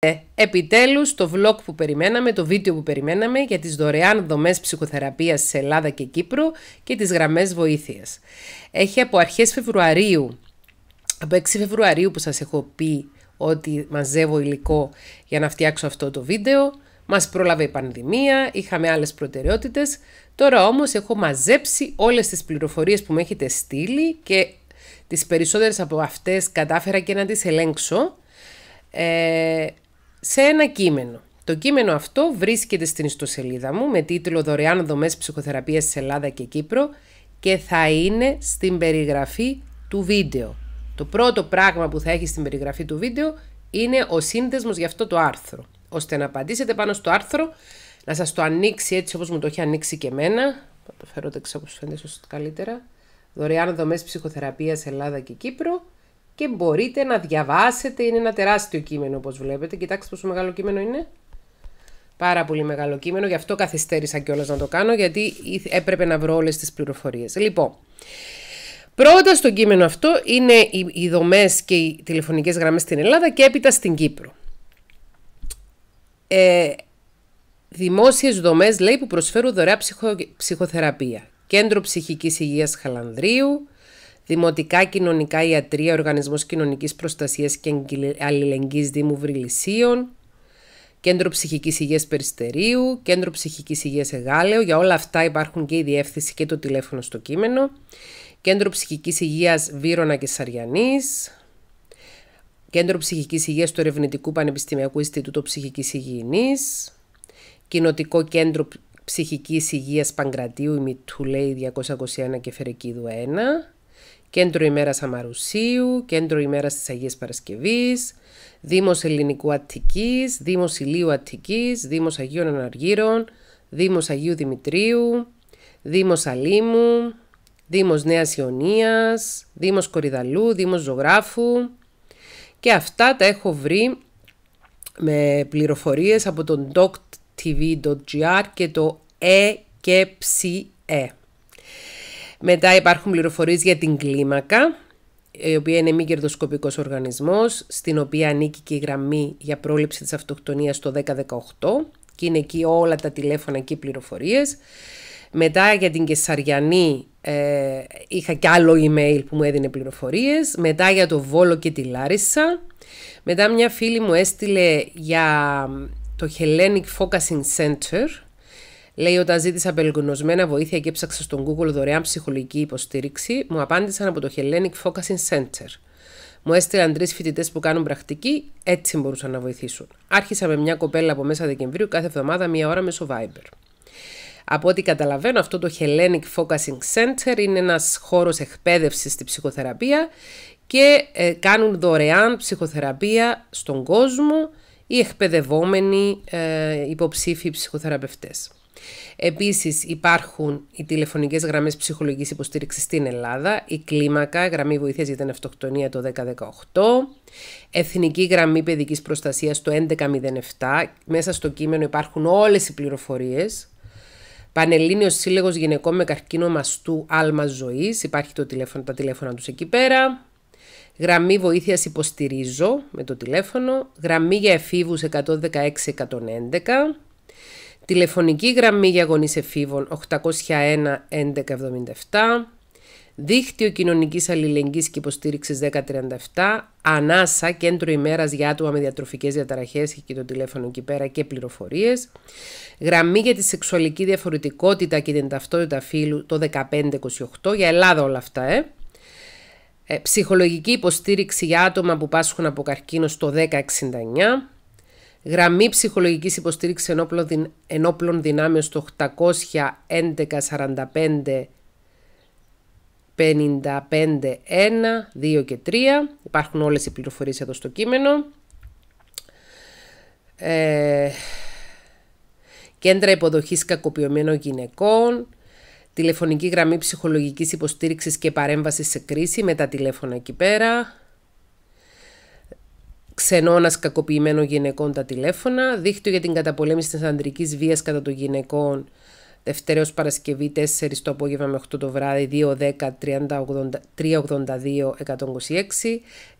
Ε, επιτέλους το vlog που περιμέναμε, το βίντεο που περιμέναμε για τις δωρεάν δομές ψυχοθεραπείας σε Ελλάδα και Κύπρο και τις γραμμές βοήθειας. Έχει από αρχές Φεβρουαρίου, από 6 Φεβρουαρίου που σας έχω πει ότι μαζεύω υλικό για να φτιάξω αυτό το βίντεο. Μας πρόλαβε η πανδημία, είχαμε άλλες προτεραιότητες. Τώρα όμως έχω μαζέψει όλες τις πληροφορίες που με έχετε στείλει και τις περισσότερες από αυτές κατάφερα και να τις ελέγξω. Ε, σε ένα κείμενο. Το κείμενο αυτό βρίσκεται στην ιστοσελίδα μου με τίτλο «Δωρεάν δομές ψυχοθεραπείας σε Ελλάδα και Κύπρο» και θα είναι στην περιγραφή του βίντεο. Το πρώτο πράγμα που θα έχει στην περιγραφή του βίντεο είναι ο σύνδεσμος για αυτό το άρθρο, ώστε να απαντήσετε πάνω στο άρθρο, να σας το ανοίξει έτσι όπως μου το έχει ανοίξει και εμένα. Θα το φέρω δεξιά όπως φαίνεται καλύτερα. Δωρεάν δομές ψυχοθεραπείας Ελλάδα και Κύπρο και μπορείτε να διαβάσετε. Είναι ένα τεράστιο κείμενο όπως βλέπετε. Κοιτάξτε πόσο μεγάλο κείμενο είναι. Πάρα πολύ μεγάλο κείμενο, γι' αυτό καθυστέρησα κιόλας να το κάνω, γιατί έπρεπε να βρω όλες τις πληροφορίες. Λοιπόν, πρώτα στο κείμενο αυτό είναι οι δομές και οι τηλεφωνικές γραμμές στην Ελλάδα και έπειτα στην Κύπρο. Ε, δημόσιες δομές λέει που προσφέρουν δωρεά ψυχο, ψυχοθεραπεία. Κέντρο Ψυχικής Υγείας Χαλανδρίου, Δημοτικά Κοινωνικά Ιατρία, Οργανισμός κοινωνικής Προστασίας και αλληλεγγύης Δήμου Βρυλισίων, Κέντρο ψυχικής Υγείας Περιστερίου, Κέντρο ψυχικής Υγείας Εγάλεο. Για όλα αυτά υπάρχουν και η διεύθυνση και το τηλέφωνο στο κείμενο. Κέντρο ψυχικής υγείας Βύρονα και Σαριανής. Κέντρο ψυχικής υγείας του Ερευνητικού Πανεπιστημιακού Ινστιτούτου ψυχικής Υγιεινής, Κοινοτικό Κέντρο ψυχικής υγείας Παγκρατίου Μιτουλέη 221 και Φερεκίδου 1, Κέντρο ημέρας Αμαρουσίου, Κέντρο ημέρας της Αγίας Παρασκευής, Δήμος Ελληνικού Αττικής, Δήμος Ηλίου Αττικής, Δήμος Αγίων Αναργύρων, Δήμος Αγίου Δημητρίου, Δήμος Αλήμου, Δήμος Νέας Ιωνίας, Δήμος Κορυδαλού, Δήμος Ζωγράφου. Και αυτά τα έχω βρει με πληροφορίες από τον doctv.gr και το e μετά υπάρχουν πληροφορίες για την κλίμακα, η οποία είναι μη κερδοσκοπικός οργανισμός, στην οποία ανήκει και η γραμμή για πρόληψη της αυτοκτονίας το 2018 και είναι εκεί όλα τα τηλέφωνα και οι πληροφορίες. Μετά για την Κεσαριανή ε, είχα και άλλο email που μου έδινε πληροφορίες. Μετά για το Βόλο και τη Λάρισα. Μετά μια φίλη μου έστειλε για το Hellenic Focusing Center Λέει, όταν ζήτησα απελγνωσμένα βοήθεια και έψαξα στον Google δωρεάν ψυχολογική υποστήριξη, μου απάντησαν από το Hellenic Focusing Center. Μου έστειλαν τρεις φοιτητές που κάνουν πρακτική, έτσι μπορούσαν να βοηθήσουν. Άρχισα με μια κοπέλα από μέσα Δεκεμβρίου κάθε εβδομάδα μία ώρα μέσω Viber. Από ό,τι καταλαβαίνω, αυτό το Hellenic Focusing Center είναι ένας χώρος εκπαίδευσης στη ψυχοθεραπεία και ε, κάνουν δωρεάν ψυχοθεραπεία στον κόσμο οι εκπαιδευόμενοι ε, υποψήφοι ψυχοθεραπευτές. Επίσης υπάρχουν οι τηλεφωνικές γραμμές ψυχολογικής υποστήριξης στην Ελλάδα, η κλίμακα, γραμμή βοήθειας για την αυτοκτονία το 1018, εθνική γραμμή παιδικής προστασίας το 1107, μέσα στο κείμενο υπάρχουν όλες οι πληροφορίες, Πανελλήνιος Σύλλογος Γυναικών με Καρκίνο Μαστού Άλμα Ζωής, υπάρχει το τηλέφωνο, τα τηλέφωνα τους εκεί πέρα, Γραμμή βοήθειας υποστηρίζω με το τηλέφωνο, γραμμή για εφήβους 116-111, τηλεφωνική γραμμή για γονείς εφήβων 801 1177, Δίχτυο Κοινωνικής Αλληλεγγύης και Υποστήριξης 1037, Ανάσα, Κέντρο ημέρας για άτομα με διατροφικές διαταραχές και το τηλέφωνο εκεί πέρα και πληροφορίες, Γραμμή για τη σεξουαλική διαφορετικότητα και την ταυτότητα φύλου το 1528, για Ελλάδα όλα αυτά, ε. ε ψυχολογική υποστήριξη για άτομα που πάσχουν από καρκίνο στο 1069, Γραμμή ψυχολογικής υποστήριξης ενόπλων, δυνάμεων στο 811-45-55-1, 2 και 3. Υπάρχουν όλες οι πληροφορίες εδώ στο κείμενο. Ε, κέντρα υποδοχής κακοποιωμένων γυναικών, τηλεφωνική γραμμή ψυχολογικής υποστήριξης και παρέμβασης σε κρίση με τα τηλέφωνα εκεί πέρα, ξενώνας κακοποιημένων γυναικών τα τηλέφωνα, δίχτυο για την καταπολέμηση της ανδρικής βίας κατά των γυναικών Δευτέρα Παρασκευή 4 το απόγευμα με 8 το βράδυ 2-10-382-126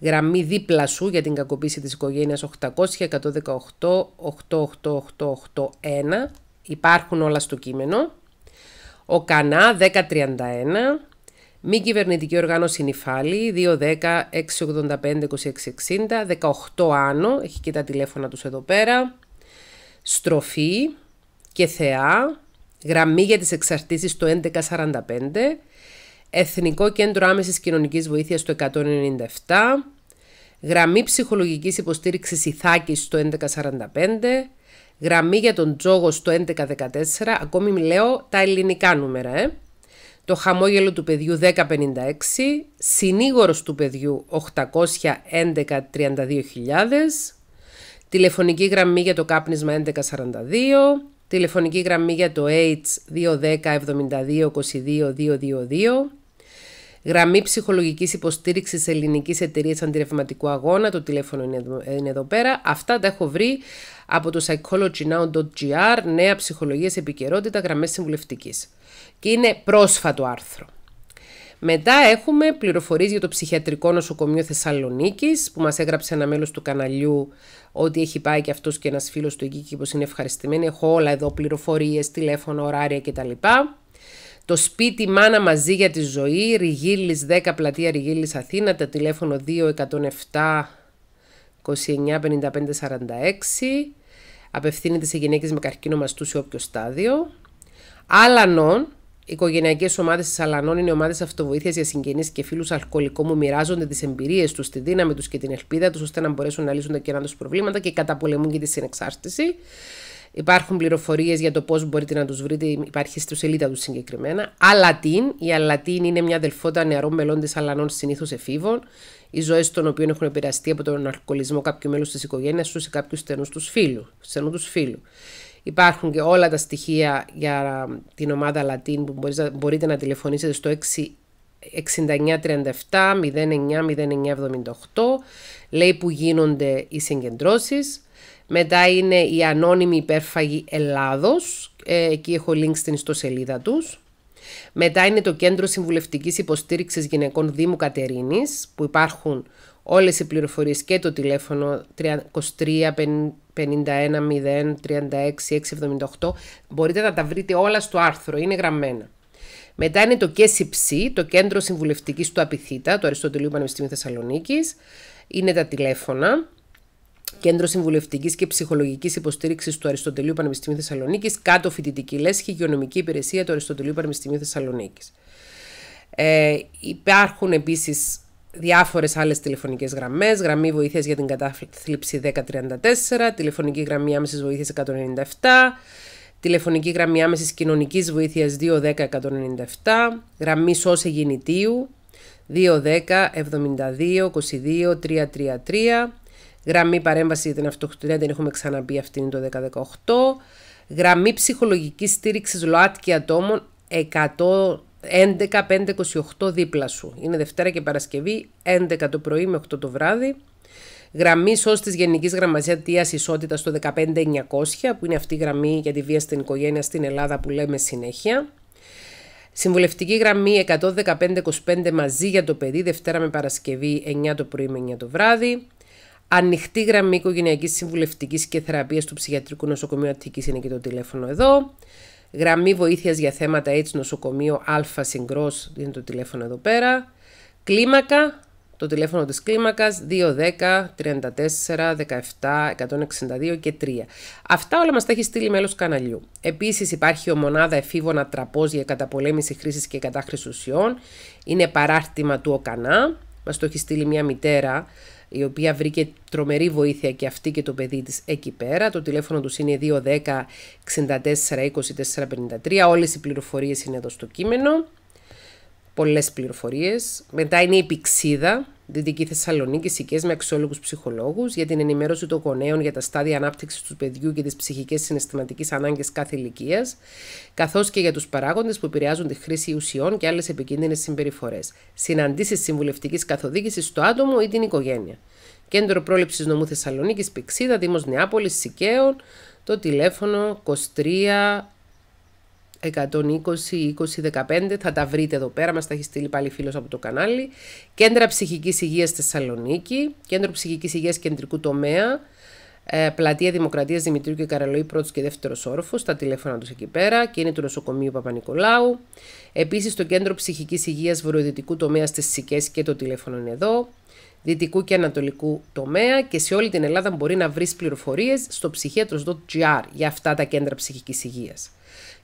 Γραμμή δίπλα σου για την κακοποίηση της οικογένειας 800-118-88881 Υπάρχουν όλα στο κείμενο Ο Κανά 1031 μη κυβερνητική οργάνωση Νιφάλη 210-685-2660, 18 Άνω, έχει και τα τηλέφωνα τους εδώ πέρα. Στροφή και θεά, γραμμή για τις εξαρτήσεις το 1145, Εθνικό Κέντρο Άμεσης Κοινωνικής Βοήθειας το 197, γραμμή ψυχολογικής υποστήριξης Ιθάκης το 1145, γραμμή για τον τζόγο στο 1114, ακόμη λέω τα ελληνικά νούμερα, ε το χαμόγελο του παιδιού 1056, συνήγορος του παιδιού 811-32.000, τηλεφωνική γραμμή για το κάπνισμα 1142, τηλεφωνική γραμμή για το AIDS 210-72-22-222, Γραμμή ψυχολογικής υποστήριξης Ελληνικής Εταιρείας Αντιρρευματικού Αγώνα. Το τηλέφωνο είναι εδώ, είναι εδώ πέρα. Αυτά τα έχω βρει από το psychologynow.gr. Νέα ψυχολογία σε επικαιρότητα, γραμμές συμβουλευτικής. Και είναι πρόσφατο άρθρο. Μετά έχουμε πληροφορίες για το ψυχιατρικό νοσοκομείο Θεσσαλονίκης που μας έγραψε ένα μέλος του καναλιού ότι έχει πάει και αυτός και ένας φίλος του εκεί και πως είναι ευχαριστημένοι. Έχω όλα εδώ πληροφορίες, τηλέφωνο, ωράρια κτλ. Το σπίτι μάνα μαζί για τη ζωή, Ριγίλης 10, πλατεία Ριγίλης Αθήνα, το τηλέφωνο 2 29 55 Απευθύνεται σε γυναίκες με καρκίνο μαστούς σε όποιο στάδιο. Άλανόν, Οικογενειακές ομάδες της Αλανών είναι ομάδες αυτοβοήθειας για συγγενείς και φίλους αλκοολικών που μοιράζονται τις εμπειρίες τους, τη δύναμη τους και την ελπίδα τους, ώστε να μπορέσουν να λύσουν τα κενά τους προβλήματα και καταπολεμούν και τη συνεξάρτηση. Υπάρχουν πληροφορίες για το πώς μπορείτε να τους βρείτε, υπάρχει στη σελίδα τους συγκεκριμένα. Αλατίν. Η Αλατίν είναι μια αδελφότητα νεαρών μελών τη Αλανών, συνήθως εφήβων, οι ζωές των οποίων έχουν επηρεαστεί από τον αλκοολισμό κάποιου μέλους της οικογένειας τους ή κάποιους στενούς τους φίλου. τους φίλου. Υπάρχουν και όλα τα στοιχεία για την ομάδα Αλατίν που μπορείτε, να τηλεφωνήσετε στο 6 6937-090978 λέει που γίνονται οι συγκεντρώσεις μετά είναι η ανώνυμη υπέρφαγη Ελλάδος, ε, εκεί έχω link στην ιστοσελίδα τους. Μετά είναι το Κέντρο Συμβουλευτικής Υποστήριξης Γυναικών Δήμου Κατερίνης, που υπάρχουν όλες οι πληροφορίες και το τηλέφωνο 23 51 Μπορείτε να τα βρείτε όλα στο άρθρο, είναι γραμμένα. Μετά είναι το ΚΕΣΥΨΗ, το Κέντρο Συμβουλευτικής του Απιθήτα του Αριστοτελείου Πανεπιστημίου Θεσσαλονίκης. Είναι τα τηλέφωνα. Κέντρο Συμβουλευτικής και Ψυχολογικής Υποστήριξης του Αριστοτελείου Πανεπιστημίου Θεσσαλονίκης, κάτω φοιτητική λέσχη, υγειονομική υπηρεσία του Αριστοτελείου Πανεπιστημίου Θεσσαλονίκης. Ε, υπάρχουν επίσης διάφορες άλλες τηλεφωνικές γραμμές. γραμμή βοήθειας για την κατάθλιψη 1034, τηλεφωνική γραμμή άμεσης βοήθειας 197, τηλεφωνική γραμμή μέσα κοινωνικής βοήθειας 210-197, γραμμή σωση γραμμή 210 72 210-72-22-333, Γραμμή παρέμβαση για την αυτοκτονία την έχουμε ξαναπεί αυτήν το 2018. Γραμμή ψυχολογικής στήριξης ΛΟΑΤΚΙ ατόμων 11528 διπλα σου. Είναι Δευτέρα και Παρασκευή, 11 το πρωί με 8 το βράδυ. Γραμμή σώση τη Γενικής Γραμματείας Ισότητα το 15900, που είναι αυτή η γραμμή για τη βία στην οικογένεια στην Ελλάδα που λέμε συνέχεια. Συμβουλευτική γραμμή 11525 μαζί για το παιδί, Δευτέρα με Παρασκευή, 9 το πρωί με 9 το βράδυ. Ανοιχτή γραμμή οικογενειακής συμβουλευτικής και θεραπείας του Ψυχιατρικού Νοσοκομείου Αττικής είναι και το τηλέφωνο εδώ. Γραμμή βοήθειας για θέματα AIDS νοσοκομείο Α Συγκρός είναι το τηλέφωνο εδώ πέρα. Κλίμακα, το τηλέφωνο της κλίμακας 210 34 17 162 και 3. Αυτά όλα μας τα έχει στείλει μέλος καναλιού. Επίσης υπάρχει μονάδα εφήβων ατραπός για καταπολέμηση χρήσης και κατάχρησης ουσιών. Είναι παράρτημα του ΟΚΑΝΑ. Μας το έχει στείλει μια μητέρα η οποία βρήκε τρομερή βοήθεια και αυτή και το παιδί της εκεί πέρα. Το τηλέφωνο τους είναι 64 24 53 ολες οι πληροφορίες είναι εδώ στο κείμενο. Πολλές πληροφορίες. Μετά είναι η πηξίδα Δυτική Θεσσαλονίκη οικέ με αξιόλογους ψυχολόγους για την ενημέρωση των γονέων για τα στάδια ανάπτυξης του παιδιού και τις ψυχικές συναισθηματικές ανάγκες κάθε ηλικίας, καθώς και για τους παράγοντες που επηρεάζουν τη χρήση ουσιών και άλλες επικίνδυνες συμπεριφορές. Συναντήσεις συμβουλευτικής καθοδήγησης στο άτομο ή την οικογένεια. Κέντρο πρόληψης νομού Θεσσαλονίκης Πηξίδα, Δήμος Νεάπολης, Σικαίων, το τηλέφωνο 23 120 2015 θα τα βρείτε εδώ πέρα, μας τα έχει στείλει πάλι φίλος από το κανάλι. Κέντρα Ψυχικής Υγείας Θεσσαλονίκη, Κέντρο Ψυχικής Υγείας Κεντρικού Τομέα, ε, Πλατεία Δημοκρατίας Δημητρίου και Καραλοή, πρώτος και δεύτερος όροφος, τα τηλέφωνα τους εκεί πέρα και είναι του νοσοκομείου Παπα-Νικολάου. Επίσης το Κέντρο Ψυχικής Υγείας Βορειοδυτικού Τομέα στις Σικές και το τηλέφωνο είναι εδώ. Δυτικού και Ανατολικού τομέα και σε όλη την Ελλάδα μπορεί να βρεις πληροφορίες στο ψυχίατρο.gr για αυτά τα κέντρα ψυχικής υγεία.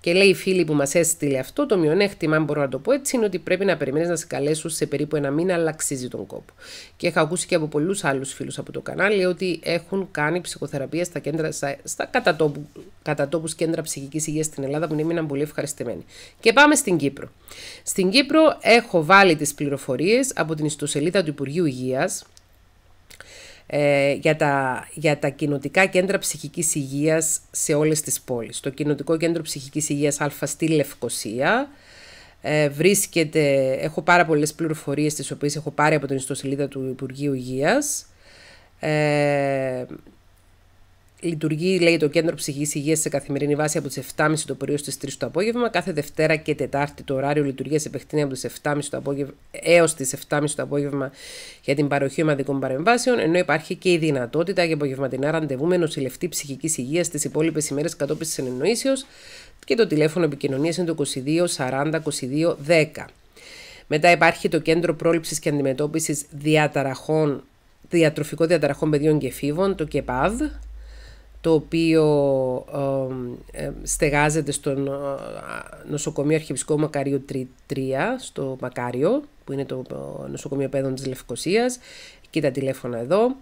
Και λέει η φίλη που μας έστειλε αυτό, το μειονέκτημα, αν μπορώ να το πω έτσι, είναι ότι πρέπει να περιμένεις να σε καλέσουν σε περίπου ένα μήνα, αλλά αξίζει τον κόπο. Και έχω ακούσει και από πολλούς άλλους φίλους από το κανάλι ότι έχουν κάνει ψυχοθεραπεία στα, κέντρα, στα, κατατόπου, κατατόπους κέντρα ψυχικής υγείας στην Ελλάδα που είναι πολύ ευχαριστημένοι. Και πάμε στην Κύπρο. Στην Κύπρο έχω βάλει τις πληροφορίες από την ιστοσελίδα του Υπουργείου Υγείας ε, για, τα, για τα κοινοτικά κέντρα ψυχικής υγείας σε όλες τις πόλεις. Το Κοινοτικό Κέντρο Ψυχικής Υγείας Α στη Λευκοσία ε, βρίσκεται, έχω πάρα πολλές πληροφορίες τις οποίες έχω πάρει από την ιστοσελίδα του Υπουργείου Υγείας. Ε, Λειτουργεί, λέει, το Κέντρο Ψυχής Υγείας σε καθημερινή βάση από τις 7.30 το πρωί στι 3 το απόγευμα. Κάθε Δευτέρα και Τετάρτη το ωράριο λειτουργία επεκτείνει από τις 7.30 το απόγευμα έως τις 7.30 το απόγευμα για την παροχή ομαδικών παρεμβάσεων, ενώ υπάρχει και η δυνατότητα για απογευματινά ραντεβού με νοσηλευτή ψυχικής υγείας στι υπόλοιπες ημέρες κατόπιν της συνεννοήσεω και το τηλέφωνο επικοινωνίας είναι το 22 40 22 10. Μετά υπάρχει το Κέντρο Πρόληψης και Αντιμετώπισης Διαταραχών. διαταραχών παιδιών και φίβων, το ΚΕΠΑΔ, το οποίο ε, στεγάζεται στο νοσοκομείο Αρχιεπισκό Μακαρίου 3, στο Μακάριο, που είναι το ε, νοσοκομείο παιδών της Λευκοσίας. Εκεί τα τηλέφωνα εδώ.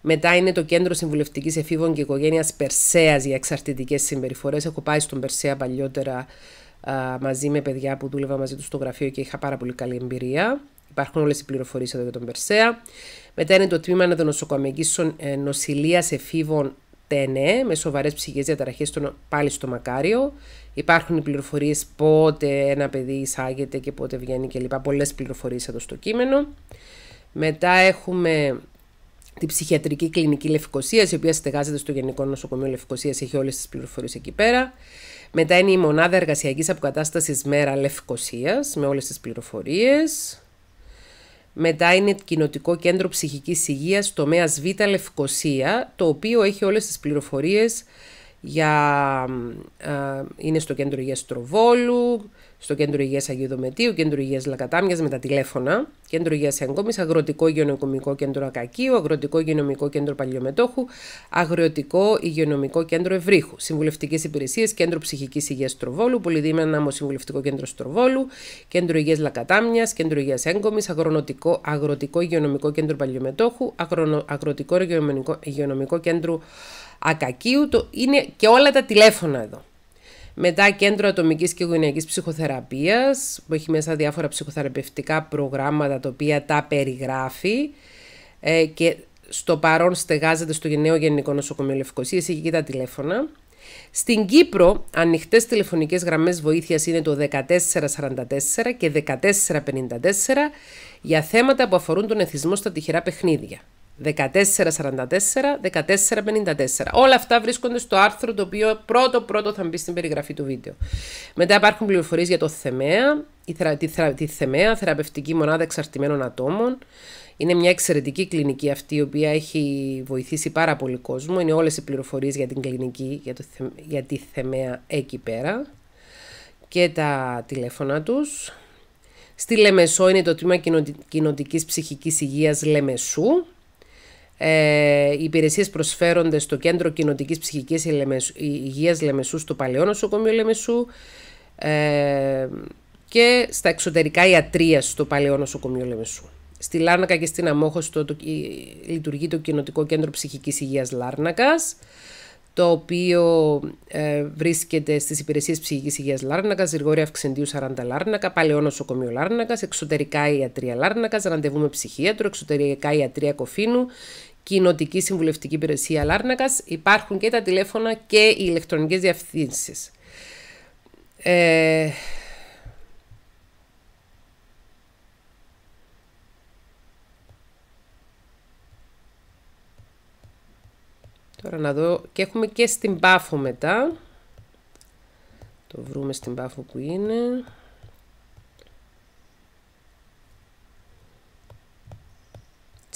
Μετά είναι το Κέντρο Συμβουλευτικής Εφήβων και Οικογένειας Περσέας για εξαρτητικές συμπεριφορές. Έχω πάει στον Περσέα παλιότερα α, ε, μαζί με παιδιά που δούλευα μαζί τους στο γραφείο και είχα πάρα πολύ καλή εμπειρία. Υπάρχουν όλες οι πληροφορίες εδώ για τον Περσέα. Μετά είναι το τμήμα νοσοκομιακή νοσηλείας εφήβων τένε με σοβαρές ψυχικές διαταραχές πάλι στο μακάριο. Υπάρχουν οι πληροφορίες πότε ένα παιδί εισάγεται και πότε βγαίνει κλπ. Πολλές πληροφορίες εδώ στο κείμενο. Μετά έχουμε την ψυχιατρική κλινική λευκοσίας, η οποία στεγάζεται στο Γενικό Νοσοκομείο Λευκοσίας, έχει όλες τις πληροφορίες εκεί πέρα. Μετά είναι η μονάδα εργασιακής αποκατάστασης Μέρα λευκοσίας, με όλες τις πληροφορίες. Μετά είναι Κοινοτικό Κέντρο Ψυχικής Υγείας τομέας Β Λευκοσία, το οποίο έχει όλες τις πληροφορίες για, ε, είναι στο κέντρο υγείας Τροβόλου, στο κέντρο υγείας Αγίου Δομετίου, κέντρο υγείας Λακατάμιας με τα τηλέφωνα, κέντρο υγείας Εγκόμης, αγροτικό υγειονομικό κέντρο Ακακίου, αγροτικό υγειονομικό κέντρο Παλιομετόχου, αγροτικό υγειονομικό κέντρο Ευρύχου, συμβουλευτικές υπηρεσίες, κέντρο ψυχικής υγείας Τροβόλου, πολυδήμεναμο συμβουλευτικό κέντρο στροβόλου, κέντρο υγείας Λακατάμιας, κέντρο υγείας Εγκόμης, αγροτικό, αγροτικό υγειονομικό κέντρο Παλιομετόχου, αγροτικό υγειονομικό κέντρο Ακακίου, το, είναι και όλα τα τηλέφωνα εδώ. Μετά κέντρο ατομικής και γονιακής ψυχοθεραπείας που έχει μέσα διάφορα ψυχοθεραπευτικά προγράμματα τα οποία τα περιγράφει ε, και στο παρόν στεγάζεται στο Γενναίο Γενικό Νοσοκομείο Λευκοσίας, έχει και τα τηλέφωνα. Στην Κύπρο, ανοιχτές τηλεφωνικές γραμμές βοήθειας είναι το 1444 και 1454 για θέματα που αφορούν τον εθισμό στα τυχερά παιχνίδια. 1444-1454. Όλα αυτά βρίσκονται στο άρθρο το οποίο πρώτο πρώτο θα μπει στην περιγραφή του βίντεο. Μετά υπάρχουν πληροφορίες για το θεμέα, η θερα, τη, θερα, τη θεραπευτική μονάδα εξαρτημένων ατόμων. Είναι μια εξαιρετική κλινική αυτή η οποία έχει βοηθήσει πάρα πολύ κόσμο. Είναι όλες οι πληροφορίες για την κλινική, για, το, για τη θεμέα εκεί πέρα και τα τηλέφωνα τους. Στη Λεμεσό είναι το τμήμα κοινοτικής ψυχικής υγείας Λεμεσού ε, οι υπηρεσίες προσφέρονται στο Κέντρο Κοινοτικής Ψυχικής Υγείας Λεμεσού, στο Παλαιό Νοσοκομείο Λεμεσού ε, και στα εξωτερικά ιατρία στο Παλαιό Νοσοκομείο Λεμεσού. Στη Λάρνακα και στην Αμόχωστο το, λειτουργεί το Κοινοτικό Κέντρο ψυχικής Υγείας Λάρνακας, το οποίο ε, βρίσκεται στις υπηρεσίες ψυχικής υγείας Λάρνακας, Ζηργόρια Αυξεντίου 40 Λάρνακα, Παλαιό Νοσοκομείο Λάρνακας, Εξωτερικά Ιατρία Λάρνακας, Ραντεβού με Ψυχίατρο, Εξωτερικά Ιατρία Κοφίνου, Κοινοτική Συμβουλευτική Υπηρεσία Λάρνακας. υπάρχουν και τα τηλέφωνα και οι ηλεκτρονικές διευθύνσεις. Ε... Τώρα να δω και έχουμε και στην Πάφο μετά. Το βρούμε στην Πάφο που είναι.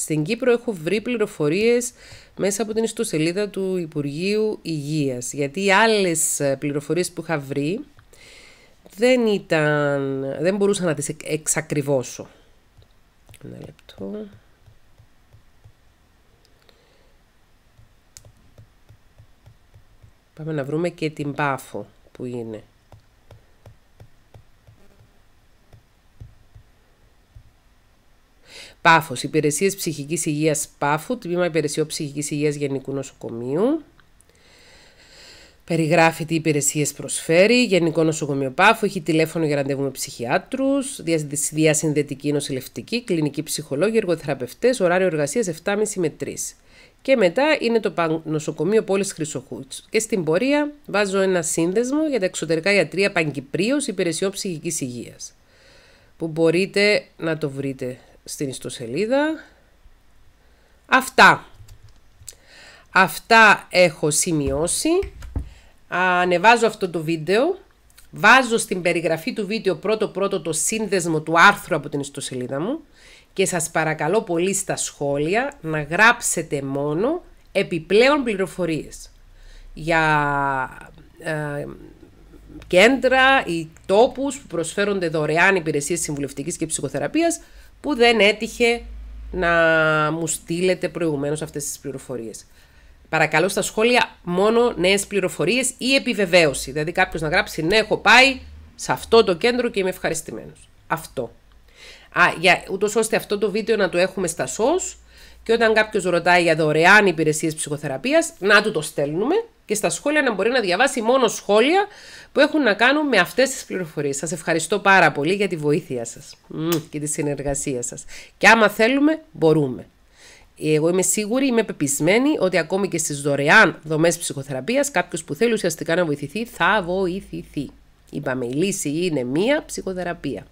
Στην Κύπρο έχω βρει πληροφορίες μέσα από την ιστοσελίδα του Υπουργείου Υγείας, γιατί οι άλλες ε, πληροφορίες που είχα βρει δεν, ήταν, δεν μπορούσα να τις εξακριβώσω. Ένα λεπτό. Πάμε να βρούμε και την Πάφο που είναι. Πάφος. Υπηρεσίες ψυχικής υγείας Πάφου, τμήμα υπηρεσιών ψυχικής υγείας Γενικού Νοσοκομείου. Περιγράφει τι υπηρεσίες προσφέρει. Γενικό νοσοκομείο Πάφου έχει τηλέφωνο για ραντεβού με ψυχιάτρους, διασυνδετική νοσηλευτική, κλινική ψυχολόγη, εργοθεραπευτές, ωράριο εργασίας 7,5 με 3. Και μετά είναι το νοσοκομείο Πόλης Χρυσοχούτ. Και στην πορεία βάζω ένα σύνδεσμο για τα εξωτερικά ιατρία Παγκυπρίω Υπηρεσιών Ψυχικής Υγείας. Που μπορείτε να το βρείτε στην ιστοσελίδα. Αυτά. Αυτά έχω σημειώσει. Ανεβάζω αυτό το βίντεο. Βάζω στην περιγραφή του βίντεο πρώτο πρώτο το σύνδεσμο του άρθρου από την ιστοσελίδα μου και σας παρακαλώ πολύ στα σχόλια να γράψετε μόνο επιπλέον πληροφορίες για ε, κέντρα ή τόπους που προσφέρονται δωρεάν υπηρεσίες συμβουλευτικής και ψυχοθεραπείας που δεν έτυχε να μου στείλετε προηγουμένως αυτές τις πληροφορίες. Παρακαλώ στα σχόλια μόνο νέες πληροφορίες ή επιβεβαίωση. Δηλαδή κάποιος να γράψει ναι, έχω πάει σε αυτό το κέντρο και είμαι ευχαριστημένος. Αυτό. Α, για, ούτως ώστε αυτό το βίντεο να το έχουμε στα σως και όταν κάποιος ρωτάει για δωρεάν υπηρεσίες ψυχοθεραπείας, να του το στέλνουμε και στα σχόλια να μπορεί να διαβάσει μόνο σχόλια που έχουν να κάνουν με αυτές τις πληροφορίες. Σας ευχαριστώ πάρα πολύ για τη βοήθεια σας και τη συνεργασία σας. Και άμα θέλουμε, μπορούμε. Εγώ είμαι σίγουρη, είμαι πεπισμένη ότι ακόμη και στις δωρεάν δομές ψυχοθεραπείας, κάποιος που θέλει ουσιαστικά να βοηθηθεί θα βοηθηθεί. Είπαμε, η λύση είναι μία ψυχοθεραπεία.